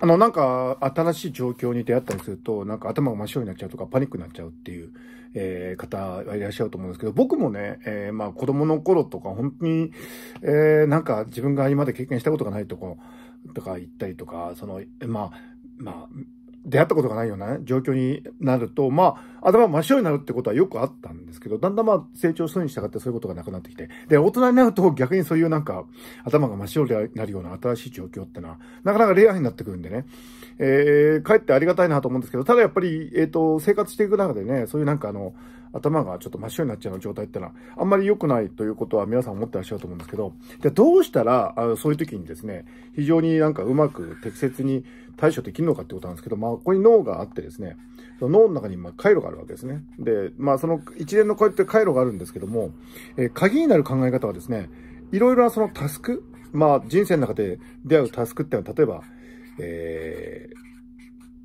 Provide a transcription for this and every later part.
あの、なんか、新しい状況に出会ったりすると、なんか頭が真っ白になっちゃうとか、パニックになっちゃうっていう、えー、方いらっしゃると思うんですけど、僕もね、えー、まあ、子供の頃とか、本当に、えー、なんか自分が今まで経験したことがないとこ、とか行ったりとか、その、まあ、まあ、出会ったことがないような、状況になると、まあ、頭真っ白になるってことはよくあったんですけど、だんだんまあ成長するに従ってそういうことがなくなってきて、で、大人になると逆にそういうなんか、頭が真っ白になるような新しい状況ってのは、なかなかレアになってくるんでね、えー、かえってありがたいなと思うんですけど、ただやっぱり、えっ、ー、と、生活していく中でね、そういうなんかあの、頭がちょっと真っ白になっちゃう状態ってのは、あんまり良くないということは皆さん思ってらっしゃると思うんですけど、じゃどうしたら、あそういう時にですね、非常になんかうまく適切に対処できるのかってことなんですけど、まあ、ここに脳があってですね、脳の中にま回路があるるわけですね。で、まあその一連のこうやって回路があるんですけども、えー、鍵になる考え方はですね、いろいろなそのタスク、まあ人生の中で出会うタスクっていうのは、例えば、え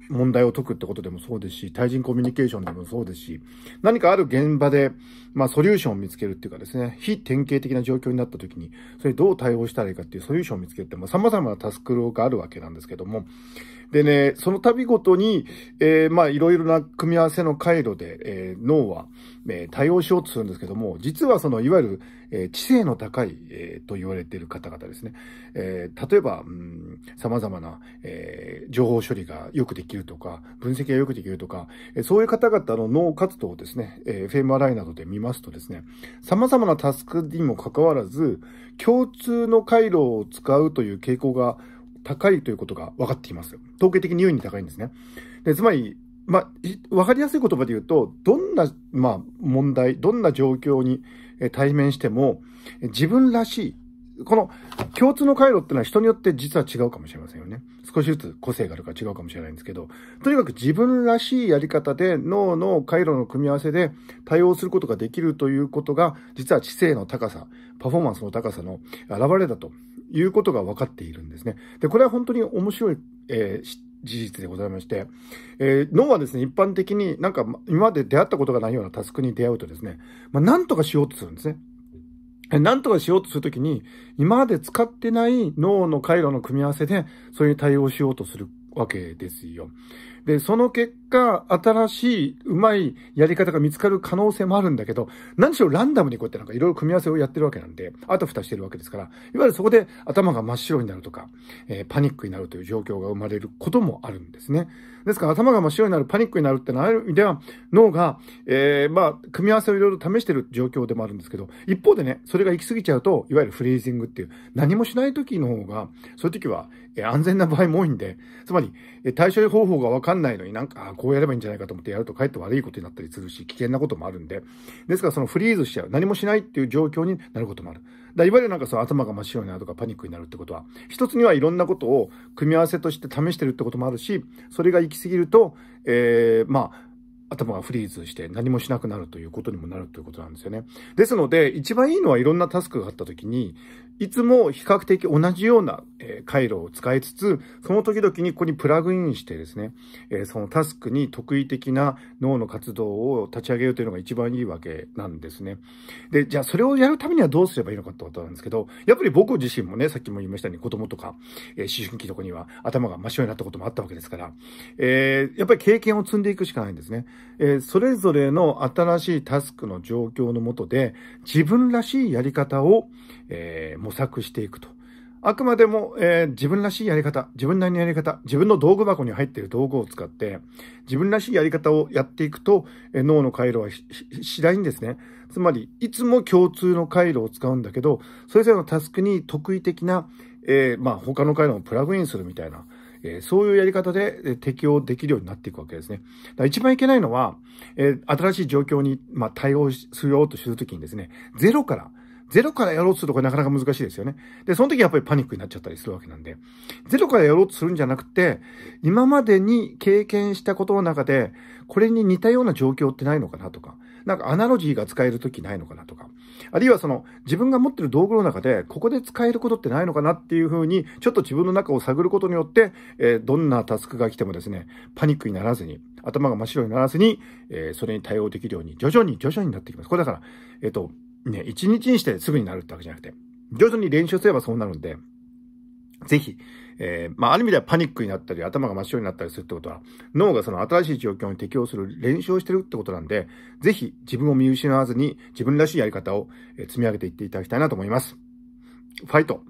問題を解くってことでもそうですし、対人コミュニケーションでもそうですし、何かある現場で、まあ、ソリューションを見つけるっていうかですね、非典型的な状況になった時に、それどう対応したらいいかっていうソリューションを見つけるって、まあ、様々なタスクがあるわけなんですけども、でね、その度ごとに、えー、まあ、いろいろな組み合わせの回路で、えー、脳は、えー、対応しようとするんですけども、実はその、いわゆる、えー、知性の高い、えー、と言われている方々ですね。えー、例えば、うん様々な、えー、情報処理がよくできるとか、分析がよくできるとか、えそういう方々の脳活動をですね、えー、FMRI などで見ますとですね、様々なタスクにもかかわらず、共通の回路を使うという傾向が高いということが分かっています。統計的に優位に高いんですね。でつまり、まあ、分かりやすい言葉で言うと、どんな、まあ、問題、どんな状況に対面しても、自分らしいこの共通の回路ってのは人によって実は違うかもしれませんよね。少しずつ個性があるから違うかもしれないんですけど、とにかく自分らしいやり方で脳の回路の組み合わせで対応することができるということが、実は知性の高さ、パフォーマンスの高さの表れだということが分かっているんですね。で、これは本当に面白い、えー事実でございまして、えー、脳はですね、一般的になんか今まで出会ったことがないようなタスクに出会うとですね、まあ、なんとかしようとするんですね。なんとかしようとするときに、今まで使ってない脳の回路の組み合わせで、それに対応しようとするわけですよ。で、その結果、新しい、うまいやり方が見つかる可能性もあるんだけど、何しろランダムにこうやってなんかいろいろ組み合わせをやってるわけなんで、あと蓋してるわけですから、いわゆるそこで頭が真っ白になるとか、えー、パニックになるという状況が生まれることもあるんですね。ですから頭が真っ白になる、パニックになるってのは、ある意味では脳が、えー、まあ、組み合わせをいろいろ試してる状況でもあるんですけど、一方でね、それが行き過ぎちゃうと、いわゆるフリージングっていう、何もしない時の方が、そういう時は、えー、安全な場合も多いんで、つまり、えー、対処方法がわかんないのになんか、こうやればいいんじゃないかと思ってやるとかえって悪いことになったりするし、危険なこともあるんで。ですからそのフリーズしちゃう。何もしないっていう状況になることもある。だいわゆるなんかその頭が真っ白になるとかパニックになるってことは、一つにはいろんなことを組み合わせとして試してるってこともあるし、それが行き過ぎると、えー、まあ、頭がフリーズして何もしなくなるということにもなるということなんですよね。ですので、一番いいのはいろんなタスクがあった時に、いつも比較的同じような回路を使いつつ、その時々にここにプラグインしてですね、そのタスクに得意的な脳の活動を立ち上げるというのが一番いいわけなんですね。で、じゃあそれをやるためにはどうすればいいのかってことなんですけど、やっぱり僕自身もね、さっきも言いましたように子供とか、思春期とかには頭が真っ白になったこともあったわけですから、えー、やっぱり経験を積んでいくしかないんですね。えー、それぞれの新しいタスクの状況のもとで、自分らしいやり方を、えー、模索していくと。あくまでも、えー、自分らしいやり方、自分なりのやり方、自分の道具箱に入っている道具を使って、自分らしいやり方をやっていくと、えー、脳の回路は次第にですね、つまり、いつも共通の回路を使うんだけど、それぞれのタスクに特異的な、えー、まあ、他の回路をプラグインするみたいな、えー、そういうやり方で、えー、適用できるようになっていくわけですね。一番いけないのは、えー、新しい状況に、まあ、対応しようとするときにですね、ゼロから、ゼロからやろうとするとこれなかなか難しいですよね。で、その時やっぱりパニックになっちゃったりするわけなんで、ゼロからやろうとするんじゃなくて、今までに経験したことの中で、これに似たような状況ってないのかなとか、なんかアナロジーが使える時ないのかなとか、あるいはその自分が持ってる道具の中で、ここで使えることってないのかなっていうふうに、ちょっと自分の中を探ることによって、えー、どんなタスクが来てもですね、パニックにならずに、頭が真っ白にならずに、えー、それに対応できるように、徐々に徐々になってきます。これだから、えっ、ー、と、ね、一日にしてすぐになるってわけじゃなくて、徐々に練習すればそうなるんで、ぜひ、えー、まあ、ある意味ではパニックになったり、頭が真っ白になったりするってことは、脳がその新しい状況に適応する練習をしてるってことなんで、ぜひ自分を見失わずに自分らしいやり方を積み上げていっていただきたいなと思います。ファイト